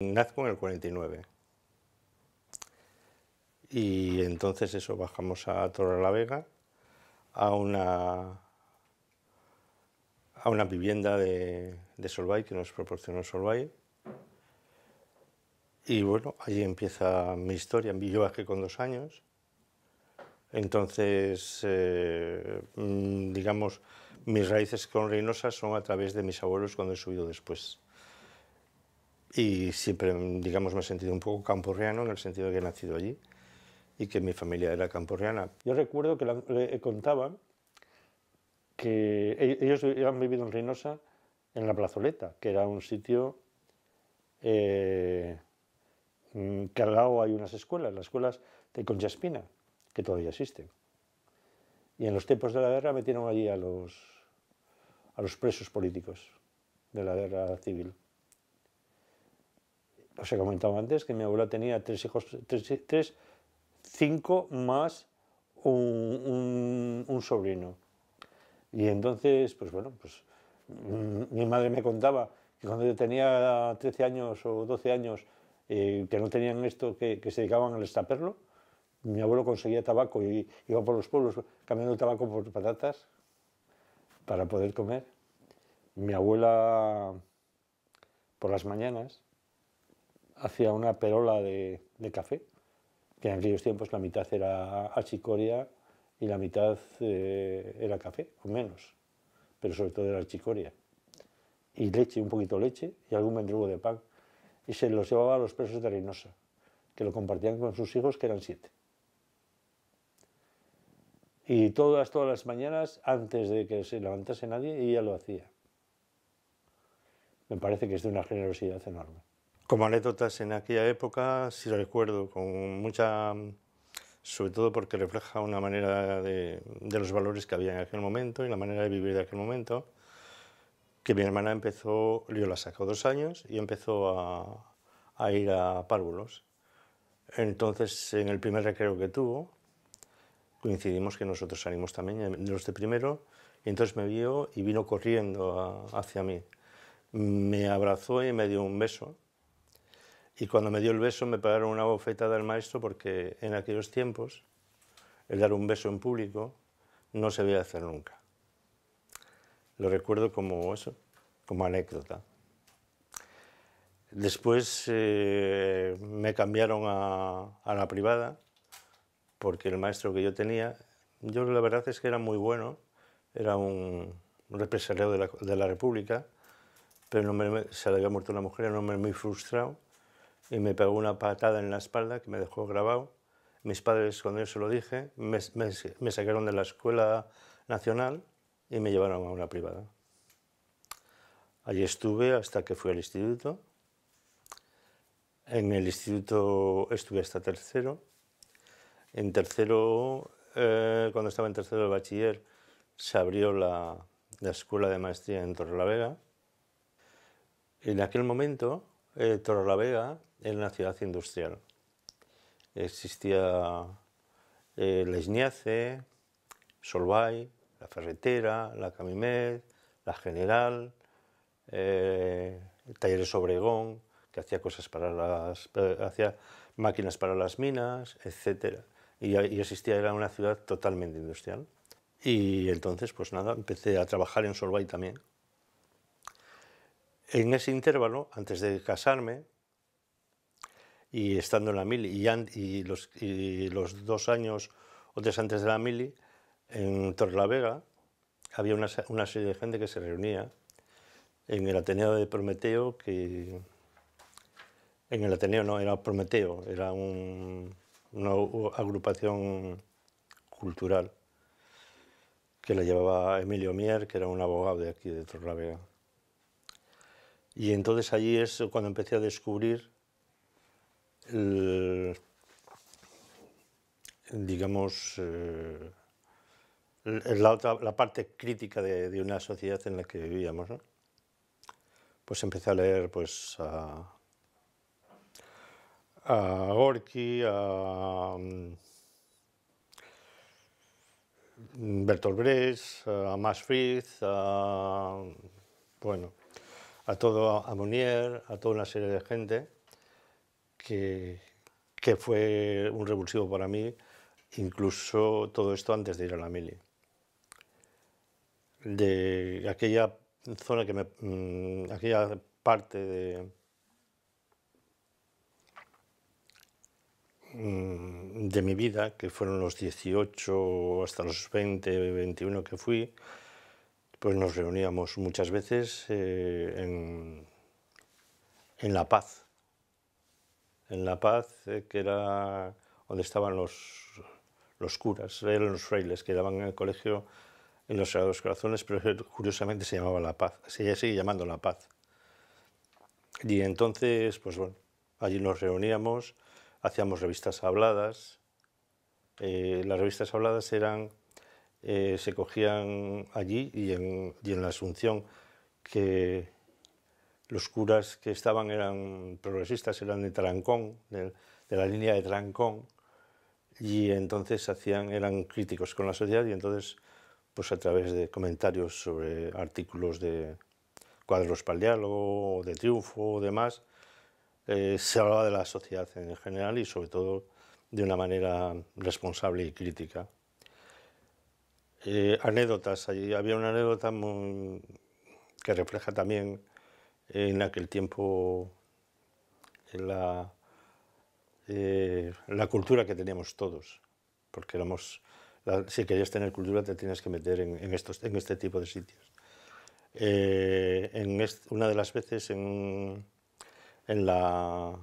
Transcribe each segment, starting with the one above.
Nazco en el 49. Y entonces eso, bajamos a Torre Vega, a una, a una vivienda de, Solvay que nos proporcionó Solvay. Y bueno, allí empieza mi historia. Yo bajé con dos años. Entonces, eh, mm, digamos, mis raíces con Reynosa son a través de mis abuelos cuando he subido después y siempre, digamos, me he sentido un poco camporriano en el sentido de que he nacido allí y que mi familia era camporriana. Yo recuerdo que le eh, contaban que e-, ellos habían vivido en Reynosa en la plazoleta, que era un sitio eh, mm, que al lado hay unas escuelas, las escuelas de Espina, que todavía existen. Y en los tiempos de la guerra metieron allí a los, a los presos políticos de la guerra civil os he comentado antes que mi abuela tenía tres hijos, tres, cinco más un, sobrino. Y entonces, pues bueno, pues mm, mi madre me contaba que cuando yo tenía 13 años o 12 años, eh, que no tenían esto, que, se dedicaban al estaperlo, mi abuelo conseguía tabaco y iba por los pueblos cambiando tabaco por patatas para poder comer. Mi abuela, por las mañanas, Hacía una perola de, café, que en aquellos tiempos la mitad era achicoria y la mitad eh, era café, o menos, pero sobre todo era achicoria. Y leche, un poquito de leche y algún mendrugo de pan. Y se los llevaba a los presos de Reynosa, que lo compartían con sus hijos, que eran siete. Y todas, todas las mañanas, antes de que se levantase nadie, ella lo hacía. Me parece que es de una generosidad enorme. Como anécdotas en aquella época, si lo recuerdo, con mucha, mm, sobre todo porque refleja una manera de, los valores que había en aquel momento y la manera de vivir de aquel momento, que mi hermana empezó, yo la saco dos años y empezó a, ir a párvulos. Entonces, en el primer recreo que tuvo, coincidimos que nosotros salimos también, eh, los de primero, y entonces me vio y vino corriendo hacia mí. Me abrazó y me dio un beso y cuando me dio el beso me pagaron una bofetada al maestro porque en aquellos tiempos el dar un beso en público no se veía hacer nunca. Lo recuerdo como eso, como anécdota. Después eh, me cambiaron a, la privada porque el maestro que yo tenía, yo la verdad es que era muy bueno, era un represaliado de la, República, pero se le había muerto una mujer, era un hombre muy frustrado y me pegó una patada en la espalda que me dejó grabado. Mis padres, cuando yo se lo dije, me, sacaron de la escuela nacional y me llevaron a una privada. Allí estuve hasta que fui al instituto. En el instituto estuve hasta tercero. En tercero, eh, cuando estaba en tercero de bachiller, se abrió la, la escuela de maestría en Torrelavega. En aquel momento eh, vega era una ciudad industrial. Existía eh, la Solvay, la Ferretera, la Camimet, la General, eh, Talleres Obregón, que hacía cosas para las. Eh, hacía máquinas para las minas, etc. Y, y existía, era una ciudad totalmente industrial. Y entonces, pues nada, empecé a trabajar en Solvay también en ese intervalo, antes de casarme, y estando en la mili, y, los, dos años o tres antes de la mili, en Torlavega, había una, serie de gente que se reunía en el Ateneo de Prometeo, que en el Ateneo no era Prometeo, era una agrupación cultural que la llevaba Emilio Mier, que era un abogado de aquí, de Torlavega. Y entonces allí es cuando empecé a descubrir, digamos, eh, la, parte crítica de, una sociedad en la que vivíamos. Pues empecé a leer pues, a, Gorky, a mm, Bertolt Brecht, a Max Fritz, a, bueno, a todo a Monier, a toda una serie de gente que, que fue un revulsivo para mí, incluso todo esto antes de ir a la mili. De aquella zona que me. Mm, aquella parte de. Mm, de mi vida, que fueron los 18 hasta los 20, 21 que fui, pues nos reuníamos muchas veces eh, en, La Paz, en La Paz, eh, que era donde estaban los, curas, eran los frailes que daban en el colegio en los Sagrados Corazones, pero curiosamente se llamaba La Paz, se sigue llamando La Paz. Y entonces, pues bueno, allí nos reuníamos, hacíamos revistas habladas, eh, las revistas habladas eran eh, se cogían allí y en, la Asunción, que los curas que estaban eran progresistas, eran de Trancón, de, la línea de Trancón, y entonces hacían, eran críticos con la sociedad y entonces, pues a través de comentarios sobre artículos de cuadros para el diálogo, de triunfo o demás, eh, se hablaba de la sociedad en general y sobre todo de una manera responsable y crítica anécdotas. había una anécdota que refleja también en aquel tiempo eh, la, cultura que teníamos todos, porque éramos, si querías tener cultura te tienes que meter en, estos, en este tipo de sitios. Eh, en una de las veces en, la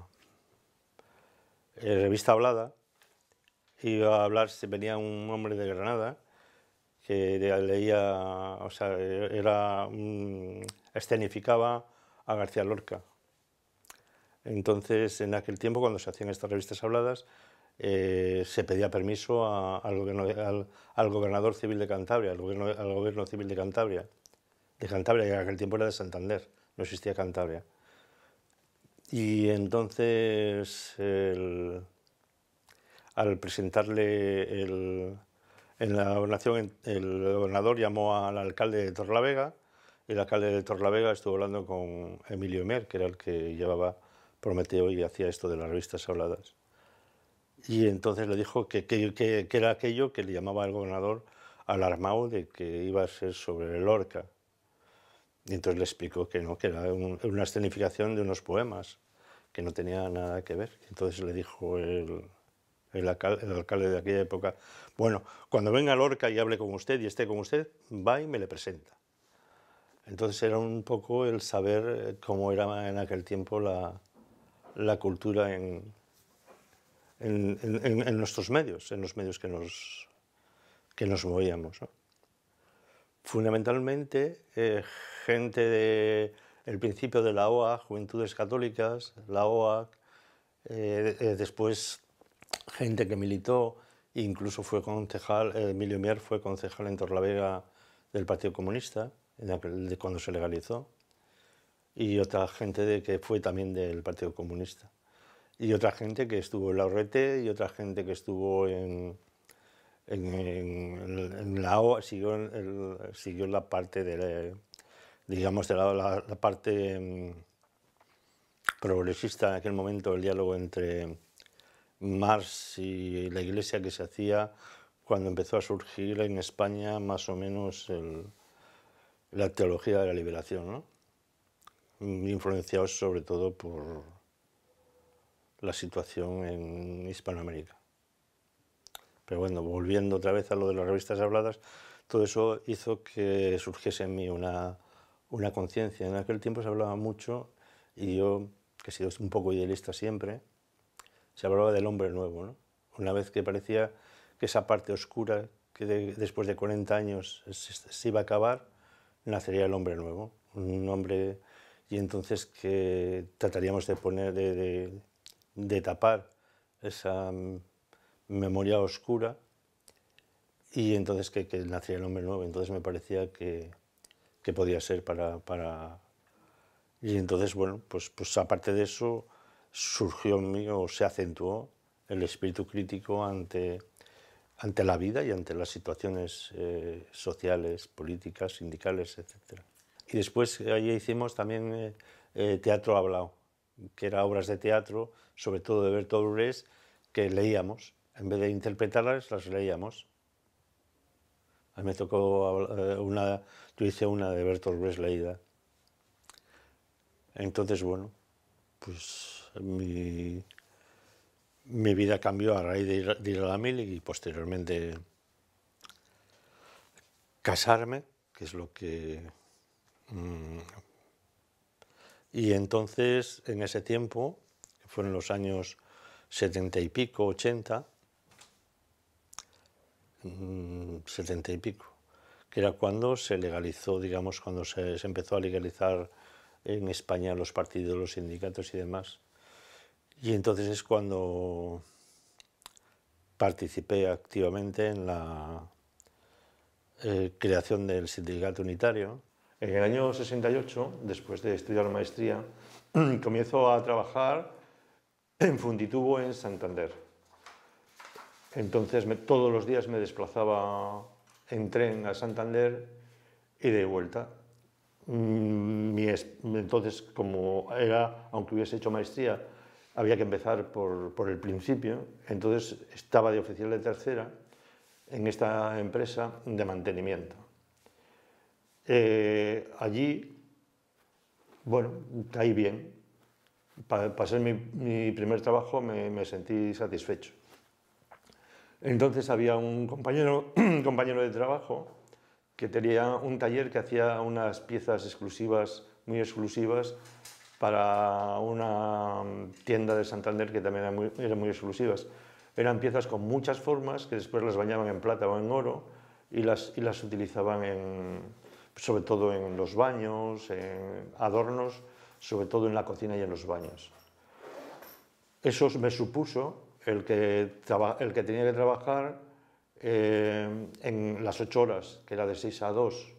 eh, revista hablada iba a hablar, venía un hombre de Granada que leía, o sea, era, escenificaba a García Lorca. Entonces, en aquel tiempo, cuando se hacían estas revistas habladas, eh, se pedía permiso al, gobierno, al, gobernador civil de Cantabria, al gobierno, civil de Cantabria, de Cantabria, que en aquel tiempo era de Santander, no existía Cantabria. Y entonces, al presentarle el, en la gobernación el gobernador llamó al alcalde de Torlavega y el alcalde de Torlavega estuvo hablando con Emilio Mer, que era el que llevaba Prometeo y hacía esto de las revistas habladas. Y entonces le dijo que, era aquello que le llamaba el gobernador alarmado de que iba a ser sobre el orca. Y entonces le explicó que no, que era una escenificación de unos poemas, que no tenía nada que ver. Entonces le dijo el alcalde de aquella época, bueno, cuando venga Lorca y hable con usted y esté con usted, va y me le presenta. Entonces era un poco el saber eh, cómo era en aquel tiempo la, cultura en, nuestros medios, en los medios que nos, que nos movíamos. Fundamentalmente, eh, gente del principio de la OA, Juventudes Católicas, la O.A. Eh, después gente que militó Incluso fue concejal, eh, Emilio Mier fue concejal en Torlavega del Partido Comunista, de cuando se legalizó. Y otra gente de, que fue también del Partido Comunista. Y otra gente que estuvo en la y otra gente que estuvo en, la O, siguió, siguió la parte de, digamos, la parte mm, progresista en aquel momento, el diálogo entre Marx y la iglesia que se hacía cuando empezó a surgir en España más o menos la teología de la liberación, influenciados sobre todo por la situación en Hispanoamérica. Pero bueno, volviendo otra vez a lo de las revistas habladas, todo eso hizo que surgiese en mí una, una conciencia. En aquel tiempo se hablaba mucho y yo, que he sido un poco idealista siempre, se hablaba del hombre nuevo, una vez que parecía que esa parte oscura que después de 40 años se, iba a acabar, nacería el hombre nuevo, un hombre y entonces que trataríamos de poner, de, tapar esa memoria oscura y entonces que, que, nacería el hombre nuevo. Entonces me parecía que, podía ser para, para... Y entonces, bueno, pues, pues aparte de eso surgió en mí o se acentuó el espíritu crítico ante, ante la vida y ante las situaciones eh, sociales, políticas, sindicales, etc. Y después eh, allí hicimos también eh, teatro hablado, que era obras de teatro, sobre todo de Bertolt Brecht, que leíamos. En vez de interpretarlas, las leíamos. A mí me tocó una, yo hice una de Bertolt Brecht leída. Entonces, bueno, pues mi, vida cambió a raíz de ir, a la mil y posteriormente casarme, que es lo que... Mm, y entonces, en ese tiempo, que fueron los años setenta y pico, ochenta, mm, setenta y pico, que era cuando se legalizó, digamos, cuando se, empezó a legalizar en España los partidos, los sindicatos y demás. Y entonces es cuando participé activamente en la eh, creación del sindicato unitario. En el año 68, después de estudiar maestría, comienzo a trabajar en Funditubo, en Santander. Entonces todos los días me desplazaba en tren a Santander y de vuelta. Mm, entonces, como era, aunque hubiese hecho maestría, había que empezar por, el principio, entonces estaba de oficial de tercera en esta empresa de mantenimiento. Eh, allí, bueno, caí bien. Para, ser mi, primer trabajo me, sentí satisfecho. Entonces había un compañero, un compañero de trabajo que tenía un taller que hacía unas piezas exclusivas, muy exclusivas, para una mm, tienda de Santander que también eran muy, exclusivas. Eran piezas con muchas formas que después las bañaban en plata o en oro y las, y las utilizaban sobre todo en los baños, en adornos, sobre todo en la cocina y en los baños. Eso me supuso el que, el que tenía que trabajar eh, en las ocho horas, que era de 6 a 2,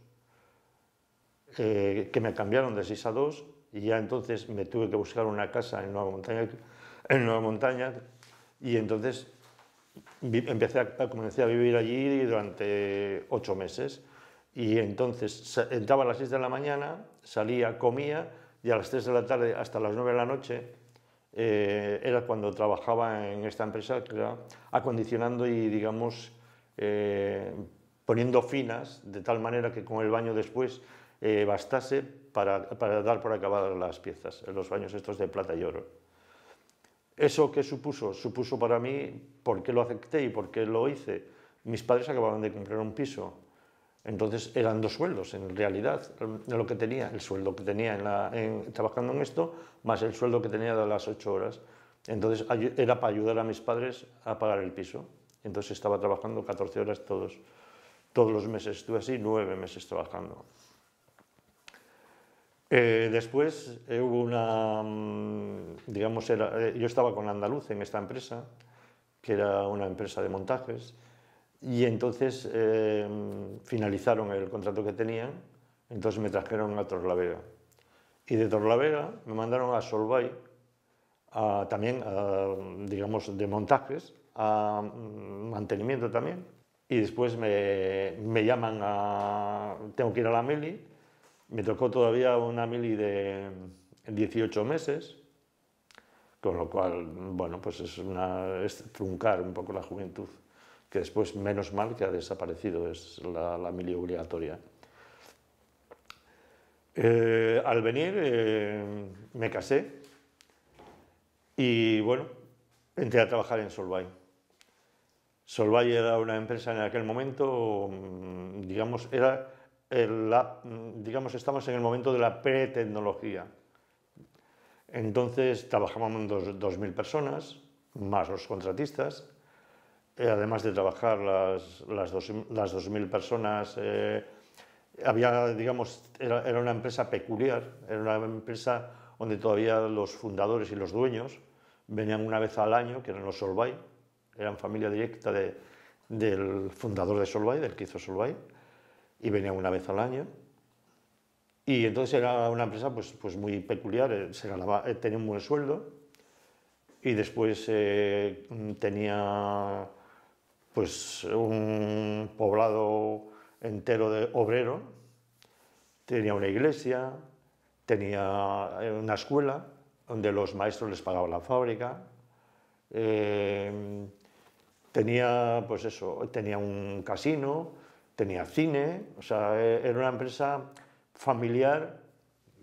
eh, que me cambiaron de 6 a 2 y ya entonces me tuve que buscar una casa en Nueva Montaña, en Nueva Montaña y entonces empecé a, a vivir allí durante ocho meses y entonces entraba a las seis de la mañana, salía, comía y a las tres de la tarde hasta las nueve de la noche eh, era cuando trabajaba en esta empresa acondicionando y digamos eh, poniendo finas de tal manera que con el baño después eh, bastase para, dar por acabadas las piezas, los baños estos de plata y oro. ¿Eso que supuso? Supuso para mí por qué lo acepté y por qué lo hice. Mis padres acababan de comprar un piso, entonces eran dos sueldos, en realidad, lo que tenía, el sueldo que tenía en trabajando en esto, más el sueldo que tenía de las ocho horas. Entonces era para ayudar a mis padres a pagar el piso. Entonces estaba trabajando 14 horas todos, todos los meses, estuve así nueve meses trabajando. Eh, después eh, hubo una, mm, digamos, eh, yo estaba con Andaluz en esta empresa, que era una empresa de montajes, y entonces finalizaron el contrato que tenían, entonces me trajeron a Torlavega. Y de Torlavega me mandaron a Solvay, también, digamos, de montajes, a mm, mantenimiento también, y después me, me llaman a, tengo que ir a la Meli, me tocó todavía una mili de 18 meses, con lo cual, bueno, pues es, truncar un poco la juventud, que después, menos mal que ha desaparecido, es la, la mili obligatoria. Eh, al venir eh, me casé y bueno, entré a trabajar en Solvay. Solvay era una empresa en aquel momento, mm, digamos, era Mm, digamos, estamos en el momento de la pre-tecnología. Entonces trabajábamos 2.000 personas, más los contratistas, eh, además de trabajar las, las 2.000 personas, eh, había, digamos, era, una empresa peculiar, era una empresa donde todavía los fundadores y los dueños venían una vez al año, que eran los Solvay, eran familia directa del fundador de Solvay, del que hizo Solvay, y venía una vez al año. Y entonces era una empresa pues, pues muy peculiar, eh, eh, tenía un buen sueldo y después eh, tenía pues un poblado entero de obrero, tenía una iglesia, tenía una escuela donde los maestros les pagaban la fábrica, tenía pues eso, tenía un casino, tenía cine, o sea, e, era una empresa familiar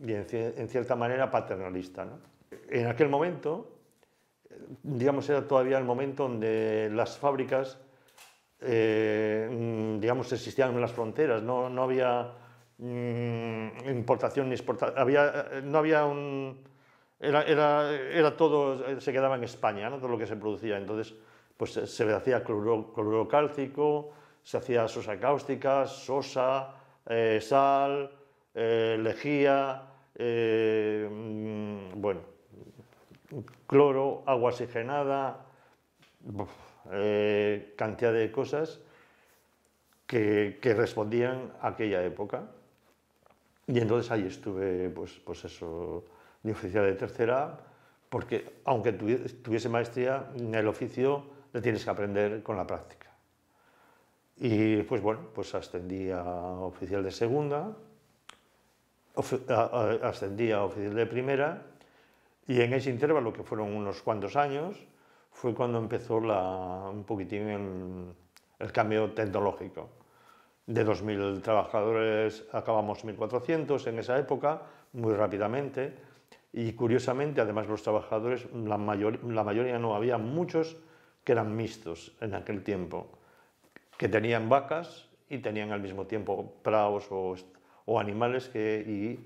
y en, cierta manera paternalista. En aquel momento, digamos, era todavía el momento donde las fábricas, eh, mm, digamos, existían en las fronteras, no, había mm, importación ni exportación, eh, no había un... Era, todo, se quedaba en España, todo lo que se producía. Entonces, pues se, le hacía clorocálcico, se hacía sosa cáustica, sosa, eh, sal, eh, lejía, eh, mm, bueno, cloro, agua oxigenada, cantidad de cosas que, respondían a aquella época. Y entonces ahí estuve, pues, pues eso, de oficial de tercera, porque aunque tuviese maestría en el oficio, le tienes que aprender con la práctica. Y pues bueno, pues ascendí a oficial de segunda, ascendí a oficial de primera y en ese intervalo, que fueron unos cuantos años, fue cuando empezó la, un poquitín el, cambio tecnológico. De 2.000 trabajadores acabamos 1.400 en esa época, muy rápidamente, y curiosamente, además los trabajadores, la mayoría no, había muchos que eran mixtos en aquel tiempo que tenían vacas y tenían al mismo tiempo praos o, animales que y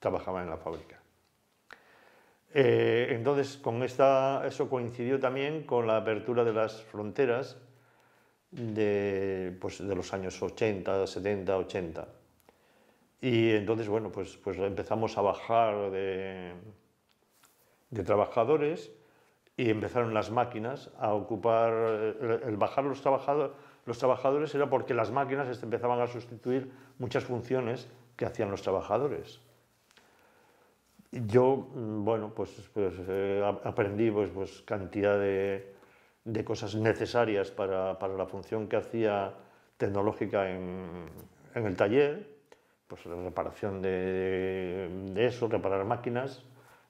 trabajaban en la fábrica. Eh, entonces, con esta, eso coincidió también con la apertura de las fronteras de, pues, los años 80, 70, 80. Y entonces, bueno, pues, pues empezamos a bajar de, trabajadores y empezaron las máquinas a ocupar, el bajar los trabajadores, los trabajadores era porque las máquinas este, empezaban a sustituir muchas funciones que hacían los trabajadores. Yo, mm, bueno, pues, pues eh, aprendí pues, pues, cantidad de, cosas necesarias para, la función que hacía tecnológica en, el taller, pues la reparación de, eso, reparar máquinas,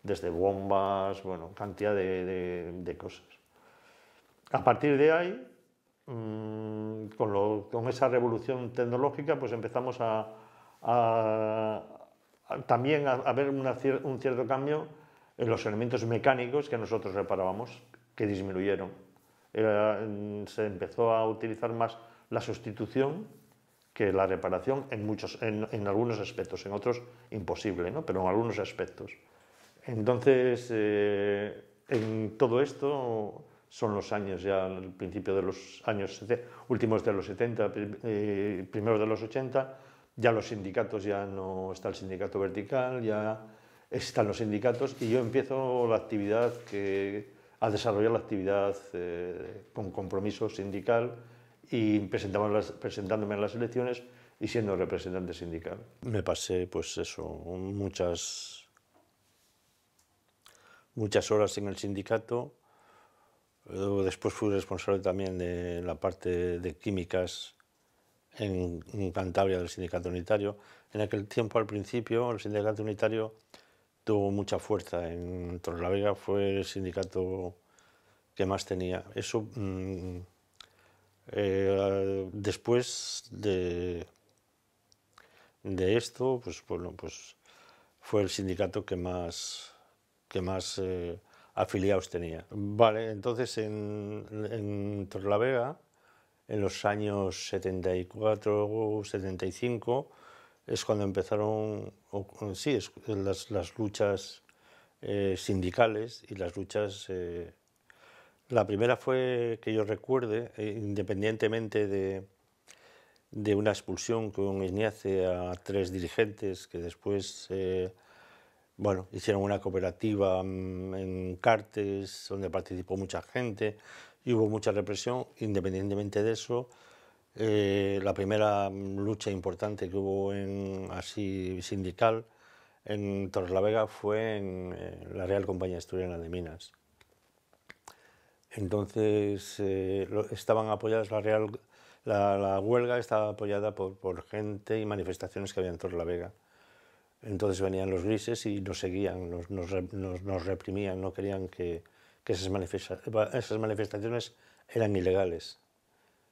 desde bombas, bueno, cantidad de cosas. A partir de ahí, Mm, con, esa revolución tecnológica, pues empezamos a, también a, ver un cierto cambio en los elementos mecánicos que nosotros reparábamos, que disminuyeron. Mm, se empezó a utilizar más la sustitución que la reparación en, muchos, en, algunos aspectos, en otros imposible, ¿no? pero en algunos aspectos. Entonces, eh, en todo esto son los años ya, el principio de los años, últimos de los 70, eh, primeros de los 80, ya los sindicatos, ya no está el sindicato vertical, ya están los sindicatos y yo empiezo la actividad que, a desarrollar la actividad eh, con compromiso sindical y las, presentándome en las elecciones y siendo representante sindical. Me pasé, pues eso, muchas, muchas horas en el sindicato después fui responsable también de la parte de químicas en, Cantabria del sindicato unitario. En aquel tiempo, al principio, el sindicato unitario tuvo mucha fuerza. En Torrelavega fue el sindicato que más tenía. Eso mm, eh, después de, de esto, pues pues fue el sindicato que más que más eh, afiliados tenía. Vale, entonces en, en Torlavega, en los años 74, 75, es cuando empezaron, sí, las, luchas eh, sindicales y las luchas... Eh, la primera fue, que yo recuerde, eh, independientemente de, de, una expulsión con Iñace a tres dirigentes que después bueno, hicieron una cooperativa mm, en Cartes, donde participó mucha gente, y hubo mucha represión. Independientemente de eso, eh, la primera mm, lucha importante que hubo en, así sindical en Torres la Vega fue en eh, la Real Compañía Asturiana de Minas. Entonces eh, estaban apoyadas la Real, la, huelga estaba apoyada por, por gente y manifestaciones que había en Torres la Vega. Entonces venían los grises y nos seguían, nos, reprimían, no querían que, esas, manifestaciones eran ilegales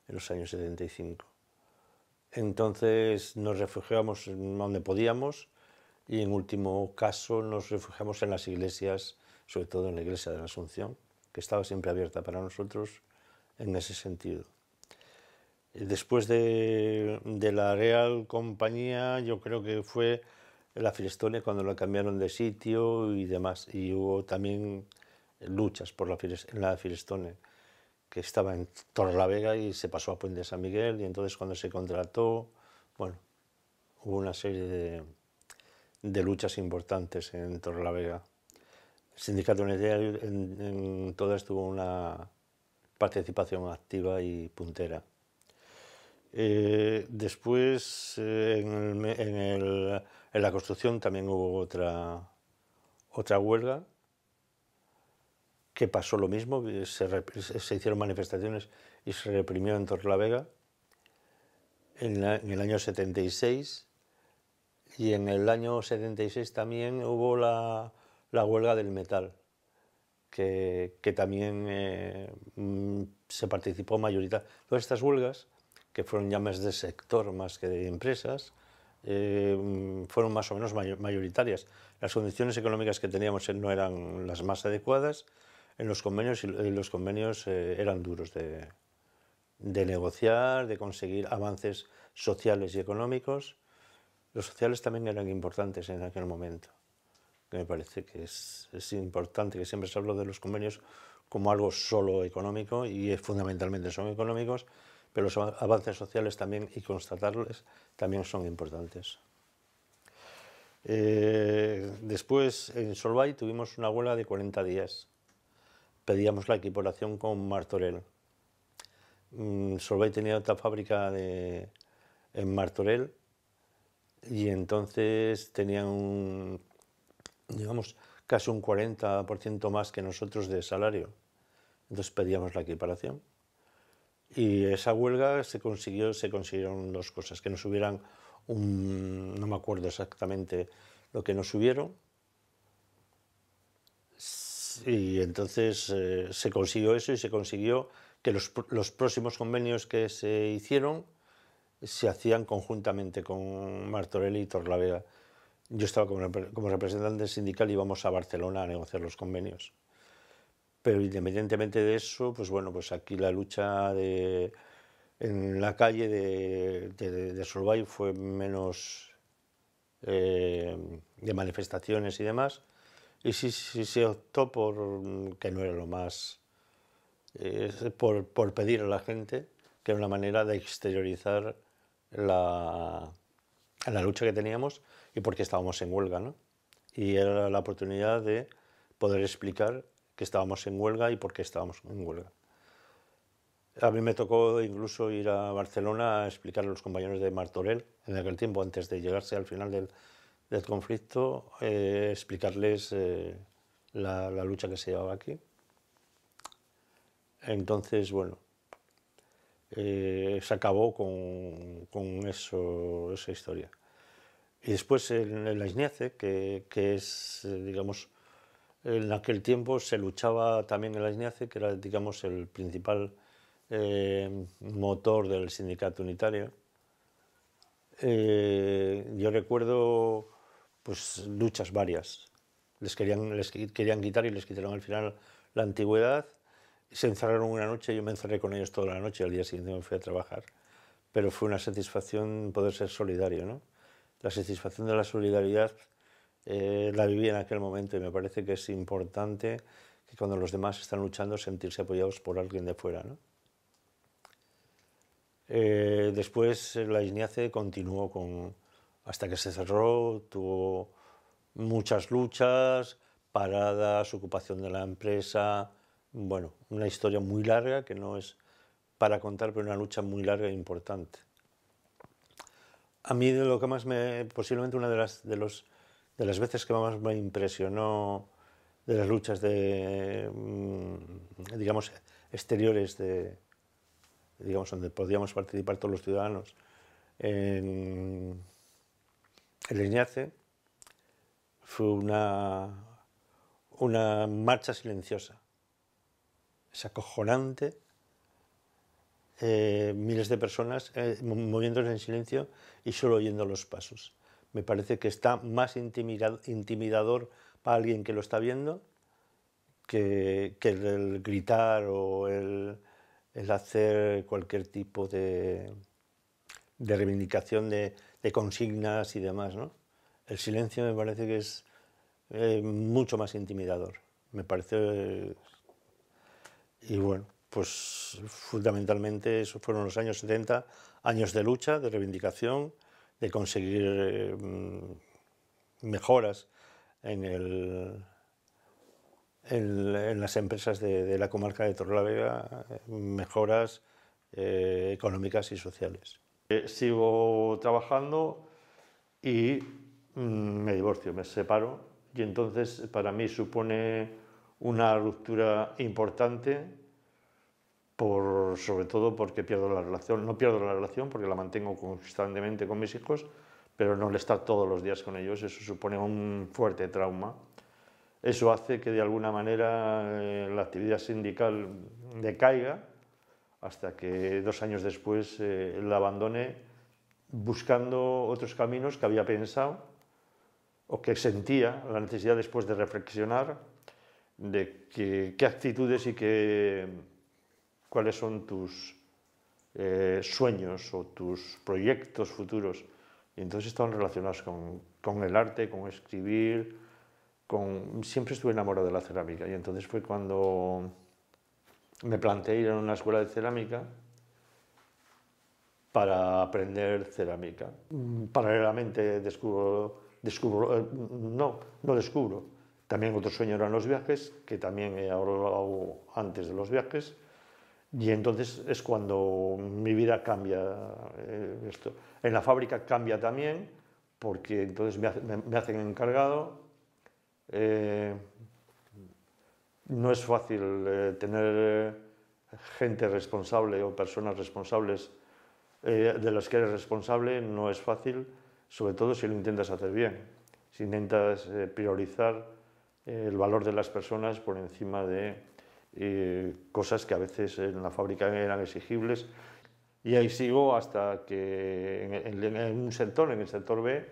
en los años 75. Entonces nos refugiamos donde podíamos y en último caso nos refugiamos en las iglesias, sobre todo en la iglesia de la Asunción, que estaba siempre abierta para nosotros en ese sentido. Después de, de la Real Compañía, yo creo que fue la Filestonia cuando la cambiaron de sitio y demás. Y hubo también luchas por la, en la que estaba en Torrelavega y se pasó a Puente San Miguel. Y entonces cuando se contrató, bueno, hubo una serie de, luchas importantes en Torrelavega. El sindicato en, en, en todas tuvo una participación activa y puntera. Eh, después, eh, en, la construcción también hubo otra, otra huelga que pasó lo mismo, se, hicieron manifestaciones y se reprimió en Torlavega en, en el año 76 y en el año 76 también hubo la, huelga del metal, que, también eh, mm, se participó mayoritariamente. estas huelgas que fueron ya más de sector más que de empresas, eh, fueron más o menos mayoritarias. Las condiciones económicas que teníamos no eran las más adecuadas en los convenios y los convenios eh, eran duros de, negociar, de conseguir avances sociales y económicos. Los sociales también eran importantes en aquel momento, me parece que es, es importante, que siempre se habló de los convenios como algo solo económico y eh, fundamentalmente son económicos, pero los avances sociales también y constatarles también son importantes. Eh, después, en Solvay tuvimos una huelga de 40 días. Pedíamos la equiparación con Martorell. Mm, Solvay tenía otra fábrica en Martorell y entonces tenían, digamos, casi un 40% más que nosotros de salario. Entonces pedíamos la equiparación. Y esa huelga se consiguió, se consiguieron dos cosas, que nos hubieran un, no me acuerdo exactamente lo que nos subieron, y entonces eh, se consiguió eso y se consiguió que los, próximos convenios que se hicieron se hacían conjuntamente con Martorelli y Torlavega. Yo estaba como, como representante sindical y íbamos a Barcelona a negociar los convenios. Pero independientemente de eso, pues bueno, pues aquí la lucha en la calle de, de, Solvay fue menos eh, de manifestaciones y demás. Y sí, sí, se optó por, mm, que no era lo más, eh, por, pedir a la gente que era una manera de exteriorizar la, la lucha que teníamos y porque estábamos en huelga, ¿no? Y era la oportunidad de poder explicar que estábamos en huelga y por qué estábamos en huelga. A mí me tocó incluso ir a Barcelona a explicar a los compañeros de Martorell, en aquel tiempo, antes de llegarse al final del, del conflicto, eh, explicarles eh, la, lucha que se llevaba aquí. Entonces, bueno, eh, se acabó con, con eso, esa historia. Y después en, la ISNIACE, que, que es, digamos, en aquel tiempo se luchaba también en la INEACE, que era, digamos, el principal eh, motor del sindicato unitario. Eh, yo recuerdo pues, luchas varias. Les querían, les querían quitar y les quitaron al final la antigüedad. Se encerraron una noche, yo me encerré con ellos toda la noche, al día siguiente me fui a trabajar. Pero fue una satisfacción poder ser solidario, ¿no? La satisfacción de la solidaridad eh, la viví en aquel momento y me parece que es importante que cuando los demás están luchando sentirse apoyados por alguien de fuera. Eh, después eh, la Isniace continuó con, hasta que se cerró, tuvo muchas luchas, paradas, ocupación de la empresa, bueno, una historia muy larga que no es para contar, pero una lucha muy larga e importante. A mí de lo que más me, posiblemente una de las de los de las veces que más me impresionó de las luchas de, mm, digamos, exteriores de, digamos, donde podíamos participar todos los ciudadanos, en el Iñace, fue una, marcha silenciosa. Es acojonante. Eh, miles de personas eh, moviéndose en silencio y solo oyendo los pasos me parece que está más intimidador para alguien que lo está viendo que, el gritar o el, hacer cualquier tipo de, reivindicación de, consignas y demás. El silencio me parece que es eh, mucho más intimidador. Me parece. y bueno, pues fundamentalmente esos fueron los años 70, años de lucha, de reivindicación de conseguir eh, mejoras en, el, en, las empresas de, la comarca de Torrelavega, mejoras eh, económicas y sociales. Eh, sigo trabajando y mm, me divorcio, me separo y entonces para mí supone una ruptura importante sobre todo porque pierdo la relación, no pierdo la relación porque la mantengo constantemente con mis hijos, pero no le estar todos los días con ellos, eso supone un fuerte trauma. Eso hace que de alguna manera eh, la actividad sindical decaiga hasta que dos años después eh, la abandone buscando otros caminos que había pensado o que sentía la necesidad después de reflexionar de qué actitudes y qué cuáles son tus eh, sueños o tus proyectos futuros. Y entonces estaban relacionados con, el arte, con escribir, con... Siempre estuve enamorado de la cerámica y entonces fue cuando me planteé ir a una escuela de cerámica para aprender cerámica. Paralelamente descubro, descubro eh, no, no descubro. También otro sueño eran los viajes, que también he hablado antes de los viajes, y entonces es cuando mi vida cambia eh, esto. En la fábrica cambia también, porque entonces me, hacen encargado. Eh, no es fácil eh, tener gente responsable o personas responsables de las que eres responsable, no es fácil, sobre todo si lo intentas hacer bien, si intentas priorizar el valor de las personas por encima de cosas que a veces en la fábrica eran exigibles. Y ahí sigo hasta que, en, un sector, en el sector B,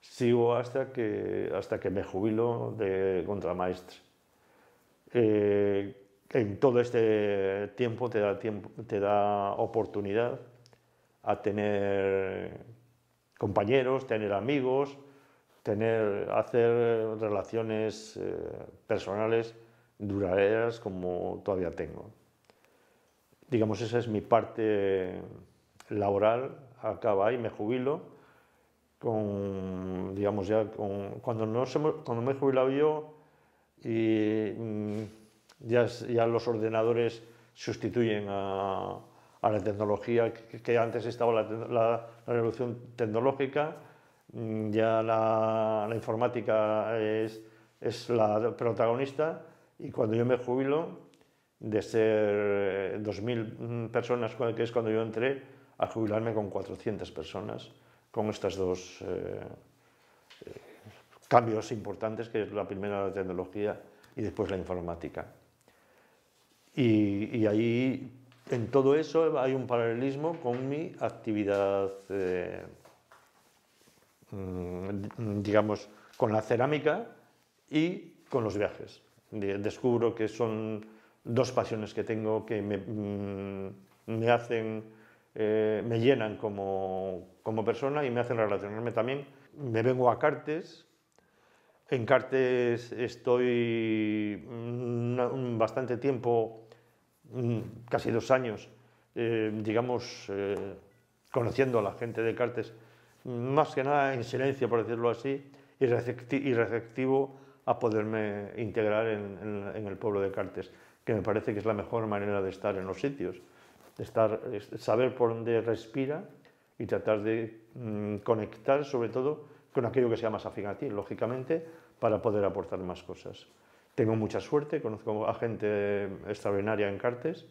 sigo hasta que, hasta que me jubilo de contramaestre. Eh, en todo este tiempo te da, oportunidad a tener compañeros, tener amigos, hacer relaciones eh, personales duraderas como todavía tengo. Digamos, esa es mi parte laboral, acaba ahí, me jubilo. Con, digamos, ya cuando, no me, cuando me he jubilado yo y mm, ya, los ordenadores sustituyen a, la tecnología que, antes estaba la, revolución tecnológica, mm, ya la, informática es, es la protagonista y cuando yo me jubilo, de ser 2.000 eh, mm, personas, que es cuando yo entré, a jubilarme con 400 personas, con estos dos eh, eh, cambios importantes, que es la primera la tecnología y después la informática. Y, ahí, en todo eso, hay un paralelismo con mi actividad, mm, digamos, con la cerámica y con los viajes descubro que son dos pasiones que tengo que me, mm, hacen, eh, me llenan como, como persona y me hacen relacionarme también. Me vengo a Cartes, en Cartes estoy mm, bastante tiempo, mm, casi dos años, eh, digamos, eh, conociendo a la gente de Cartes, más que nada en silencio, por decirlo así, y receptivo a poderme integrar en, el pueblo de Cartes, que me parece que es la mejor manera de estar en los sitios, de estar, saber por dónde respira y tratar de mm, conectar sobre todo con aquello que sea más afín lógicamente, para poder aportar más cosas. Tengo mucha suerte, conozco a gente extraordinaria en Cartes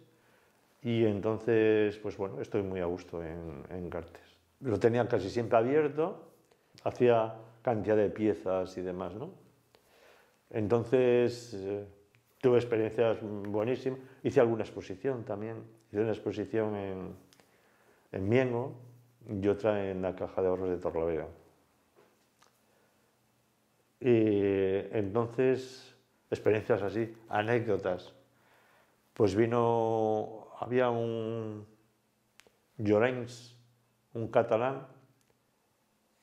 y entonces, pues bueno, estoy muy a gusto en, en Cartes. Lo tenía casi siempre abierto, hacía cantidad de piezas y demás, ¿no? Entonces eh, tuve experiencias buenísimas. Hice alguna exposición también. Hice una exposición en, Miengo y otra en la Caja de Ahorros de Torlavega. Y entonces, experiencias así, anécdotas. Pues vino, había un Llorens, un catalán,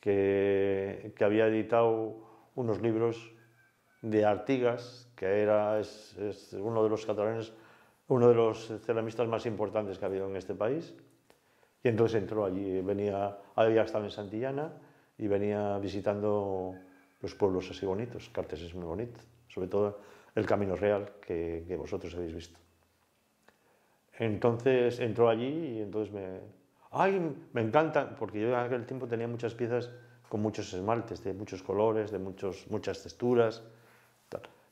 que había editado unos libros de Artigas, que era, es, uno de los catalanes, uno de los ceramistas más importantes que ha habido en este país. Y entonces entró allí, venía, había estado en Santillana y venía visitando los pueblos así bonitos. Cartes es muy bonito, sobre todo el Camino Real que, vosotros habéis visto. Entonces entró allí y entonces me... ¡Ay, me encanta! Porque yo en aquel tiempo tenía muchas piezas con muchos esmaltes, de muchos colores, de muchos, muchas texturas.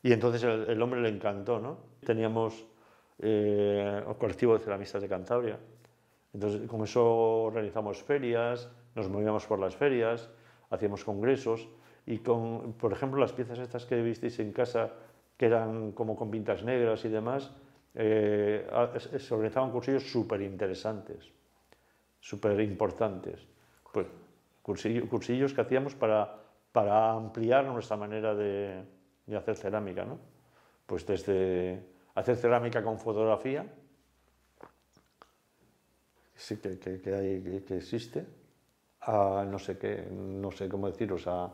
Y entonces el, hombre le encantó, ¿no? Teníamos un eh, colectivo de ceramistas de Cantabria. Entonces, con eso organizamos ferias, nos movíamos por las ferias, hacíamos congresos y con, por ejemplo, las piezas estas que visteis en casa, que eran como con pintas negras y demás, eh, se organizaban cursillos súper interesantes, súper importantes. Pues, cursillos, cursillos que hacíamos para, para ampliar nuestra manera de, y hacer cerámica, ¿no? Pues desde hacer cerámica con fotografía, sí que, que, que, hay, que existe, a no sé qué, no sé cómo deciros, a,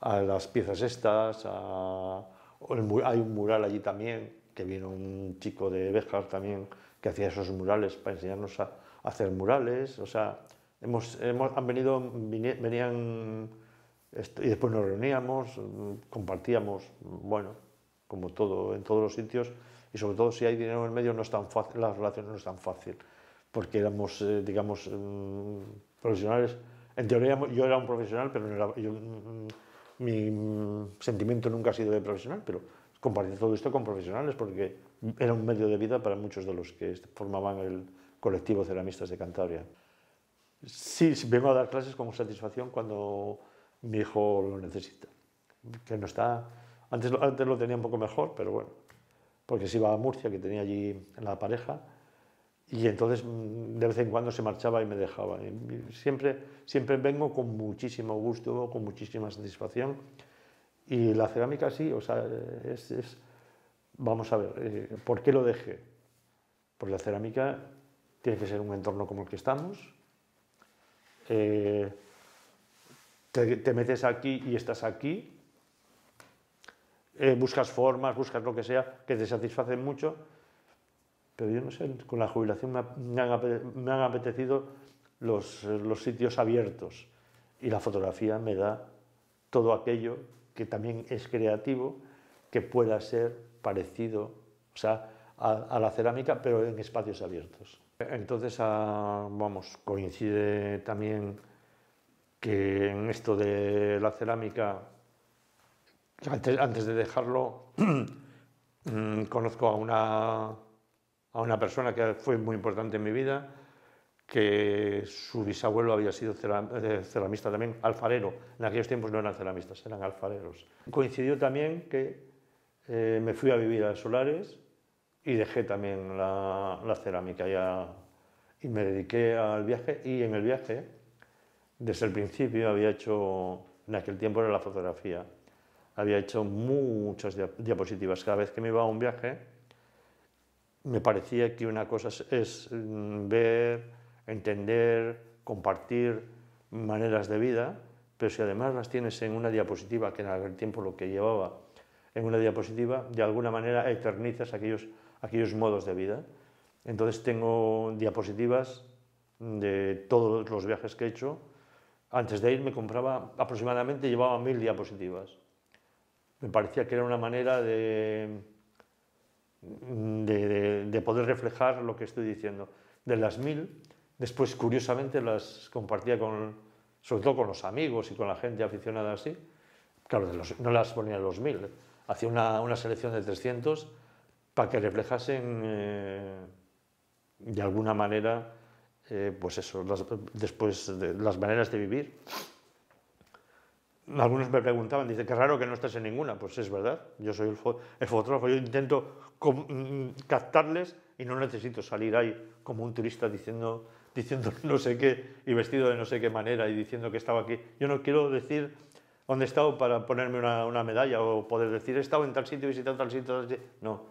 a las piezas estas, hay un mural allí también, que vino un chico de Béjar también que hacía esos murales para enseñarnos a, a hacer murales, o sea, hemos, hemos, han venido, venían y después nos reuníamos, mm, compartíamos, mm, bueno, como todo, en todos los sitios, y sobre todo si hay dinero en medio, no es tan fácil, las relaciones no es tan fácil, porque éramos, eh, digamos, mm, profesionales, en teoría yo era un profesional, pero mi sentimiento nunca ha sido de profesional, pero compartí todo esto con profesionales, porque era un medio de vida para muchos de los que formaban el colectivo Ceramistas de Cantabria. Sí, vengo a dar clases con satisfacción cuando mi hijo lo necesita. Que no está, antes, antes lo tenía un poco mejor, pero bueno, porque se iba a Murcia, que tenía allí la pareja, y entonces mm, de vez en cuando se marchaba y me dejaba. siempre, siempre vengo con muchísimo gusto, con muchísima satisfacción. Y la cerámica sí, o sea, es, vamos a ver, eh, ¿por qué lo dejé? Pues la cerámica tiene que ser un entorno como el que estamos. Eh, te, metes aquí y estás aquí, eh, buscas formas, buscas lo que sea, que te satisfacen mucho, pero yo no sé, con la jubilación me, han, apetecido los, sitios abiertos y la fotografía me da todo aquello que también es creativo, que pueda ser parecido, sea, a, la cerámica, pero en espacios abiertos. Entonces, ah, vamos, coincide también que en esto de la cerámica, antes, de dejarlo, mm, conozco a una, persona que fue muy importante en mi vida, que su bisabuelo había sido eh, ceramista también, alfarero. En aquellos tiempos no eran ceramistas, eran alfareros. Coincidió también que eh, me fui a vivir a Solares y dejé también la, la cerámica ya, y me dediqué al viaje y en el viaje desde el principio había hecho, en aquel tiempo era la fotografía, había hecho muchas diapositivas. Cada vez que me iba a un viaje, me parecía que una cosa es mm, ver, entender, compartir maneras de vida, pero si además las tienes en una diapositiva, que en aquel tiempo lo que llevaba en una diapositiva, de alguna manera eternizas aquellos, aquellos modos de vida. Entonces tengo diapositivas de todos los viajes que he hecho, antes de ir me compraba aproximadamente, llevaba mil diapositivas. Me parecía que era una manera de, poder reflejar lo que estoy diciendo. De las mil, después curiosamente las compartía con, sobre todo con los amigos y con la gente aficionada así. Claro, no las ponía los mil, ¿eh? hacía una, selección de 300 para que reflejasen eh, de alguna manera eh, pues eso, después de, las maneras de vivir. Algunos me preguntaban, dice, qué raro que no estés en ninguna. Pues es verdad, yo soy el, fotógrafo, yo intento mm, captarles y no necesito salir ahí como un turista diciendo, diciendo no sé qué y vestido de no sé qué manera y diciendo que estaba aquí. Yo no quiero decir dónde he estado para ponerme una, medalla o poder decir he estado en tal sitio, he visitado tal sitio, No,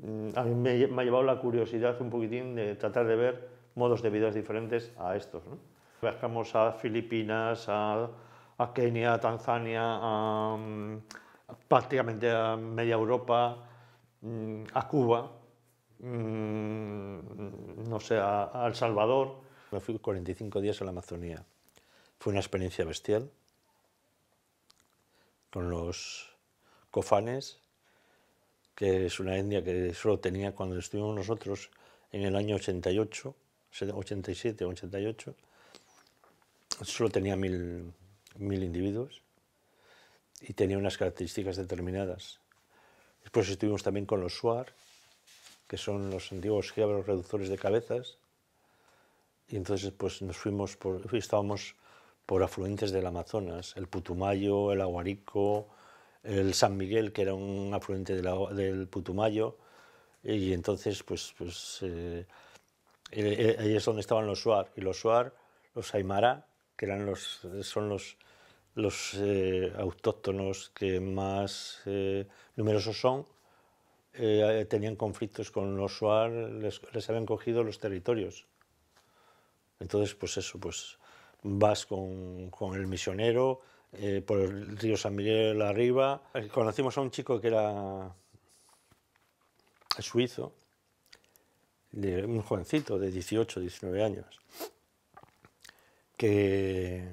mm, a mí me, me ha llevado la curiosidad un poquitín de tratar de ver modos de vida diferentes a estos. Viajamos a Filipinas, a, Kenia, a Tanzania, mm, prácticamente a media Europa, mm, a Cuba, mm, no sé, a, El Salvador. Me fui 45 días a la Amazonía. Fue una experiencia bestial con los cofanes, que es una etnia que solo tenía cuando estuvimos nosotros en el año 88, 87 o 88, solo tenía mil, mil individuos y tenía unas características determinadas. Después estuvimos también con los SUAR, que son los antiguos geabros reductores de cabezas, y entonces pues nos fuimos, por, estábamos por afluentes del Amazonas, el Putumayo, el Aguarico, el San Miguel, que era un afluente del Putumayo, y entonces pues, pues eh, ahí es donde estaban los Suar. Y los Suar, los Aymara, que eran los, son los, eh, autóctonos que más eh, numerosos son, eh, tenían conflictos con los Suar, les, habían cogido los territorios. Entonces, pues eso, pues vas con, con el misionero por el río San Miguel arriba. Conocimos a un chico que era suizo, de un jovencito de 18, 19 años, eh,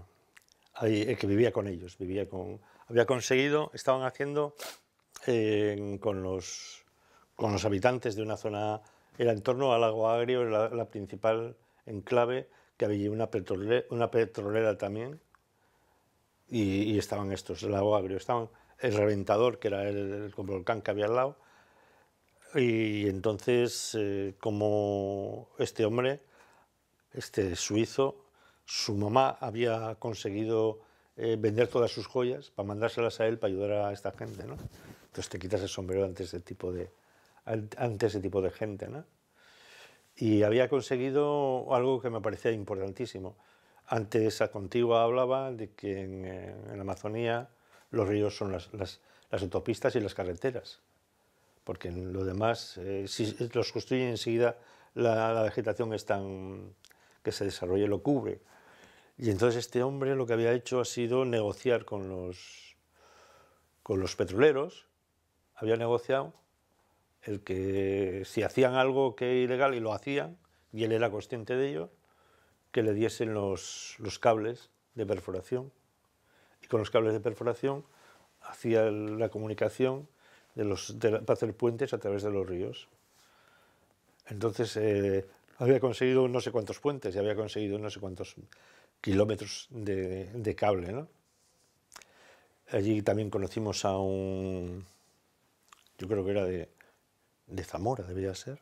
que, vivía con ellos, vivía con, había conseguido, estaban haciendo con, los, con los habitantes de una zona, era en torno al lago agrio, la, principal enclave, que había una petrolera, también, y, estaban estos, el lago agrio, estaban el reventador, que era el, el volcán que había al lado, y entonces, eh, como este hombre, este suizo, su mamá había conseguido eh, vender todas sus joyas para mandárselas a él para ayudar a esta gente, ¿no? Entonces te quitas el sombrero ante ese tipo de, gente, ¿no? Y había conseguido algo que me parecía importantísimo. Antes a contigua hablaba de que en, la Amazonía los ríos son las autopistas y las carreteras porque lo demás, eh, si los construyen enseguida, la, vegetación que se desarrolla lo cubre. Y entonces este hombre lo que había hecho ha sido negociar con los, con los petroleros, había negociado el que si hacían algo que ilegal y lo hacían, y él era consciente de ello, que le diesen los, los cables de perforación. Y con los cables de perforación hacía la comunicación de para hacer puentes a través de los ríos. Entonces eh, había conseguido no sé cuántos puentes y había conseguido no sé cuántos kilómetros de, cable. ¿no? Allí también conocimos a un, yo creo que era de, Zamora, debería ser.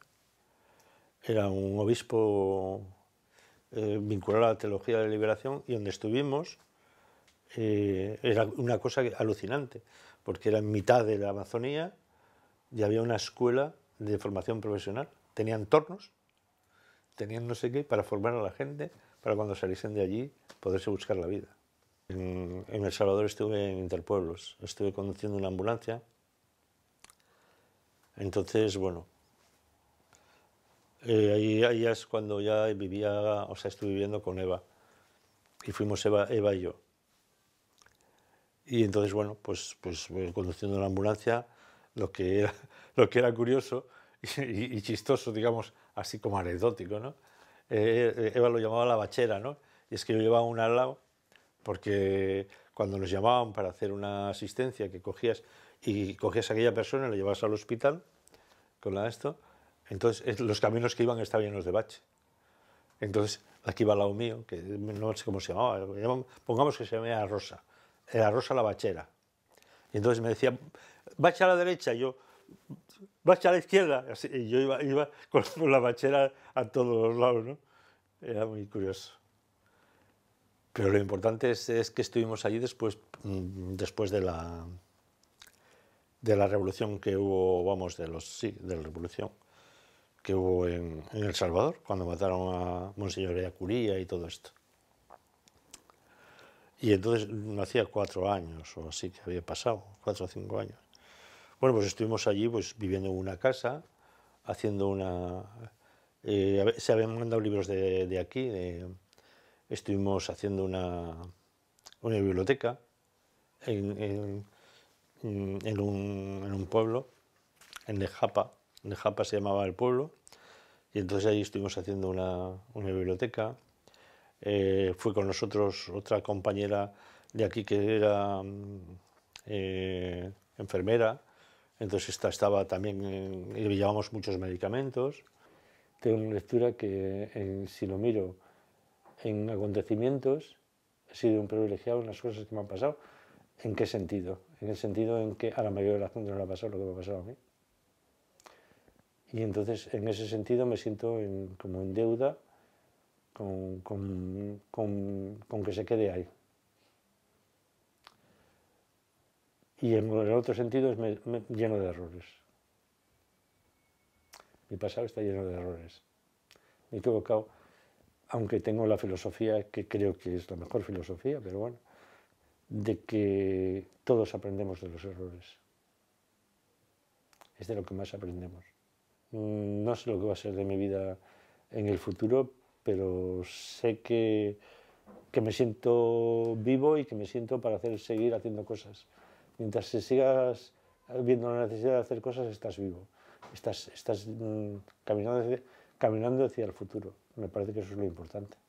Era un obispo eh, vinculado a la teología de la liberación y donde estuvimos eh, era una cosa alucinante porque era en mitad de la Amazonía y había una escuela de formación profesional. Tenían tornos, tenían no sé qué, para formar a la gente, para cuando saliesen de allí poderse buscar la vida. En, El Salvador estuve en Interpueblos, estuve conduciendo una ambulancia. Entonces, bueno, eh, ahí, es cuando ya vivía, o sea, estuve viviendo con Eva. Y fuimos Eva y yo. Y entonces, bueno, pues, pues, pues conduciendo la ambulancia, lo que era, lo que era curioso y, chistoso, digamos, así como anecdótico, ¿no? Eh, eh, Eva lo llamaba la bachera, ¿no? Y es que yo llevaba un al lado, porque cuando nos llamaban para hacer una asistencia que cogías y cogías a aquella persona, y la llevabas al hospital con la esto, entonces eh, los caminos que iban estaban llenos de bache. Entonces, aquí iba al lado mío, que no sé cómo se llamaba, pongamos que se llamaba Rosa era Rosa la bachera. Y entonces me decían, bacha a la derecha, y yo, bacha a la izquierda, y yo iba, iba con la bachera a todos los lados, Era muy curioso. Pero lo importante es, que estuvimos allí después, mm, después de la de la revolución que hubo, vamos, de los sí, de la revolución que hubo en, El Salvador, cuando mataron a Monseñor Curía y todo esto. Y entonces hacía cuatro años o así que había pasado, cuatro o cinco años. Bueno, pues estuvimos allí pues, viviendo en una casa, haciendo una... Eh, se habían mandado libros de, de aquí, estuvimos haciendo una, una biblioteca en, en, un, en, un, pueblo, en Nejapa. Nejapa se llamaba el pueblo, y entonces ahí estuvimos haciendo una, una biblioteca eh, fue con nosotros otra compañera de aquí que era mm, eh, enfermera, entonces esta estaba también, y y llevamos muchos medicamentos. Tengo una lectura que, si lo miro en acontecimientos, he sido un privilegiado en las cosas que me han pasado. ¿En qué sentido? En el sentido en que a la mayoría de la gente no le ha pasado lo que me ha pasado a mí. Y entonces, en ese sentido, me siento como en deuda con, que se quede ahí. Y en el otro sentido es lleno de errores. Mi pasado está lleno de errores. Me he equivocado, aunque tengo la filosofía, que creo que es la mejor filosofía, pero bueno, de que todos aprendemos de los errores. Es de lo que más aprendemos. No sé lo que va a ser de mi vida en el futuro, pero sé que, que me siento vivo y que me siento para hacer, seguir haciendo cosas. Mientras se sigas viendo la necesidad de hacer cosas, estás vivo, estás, estás mm, caminando, caminando hacia el futuro. Me parece que eso es lo importante.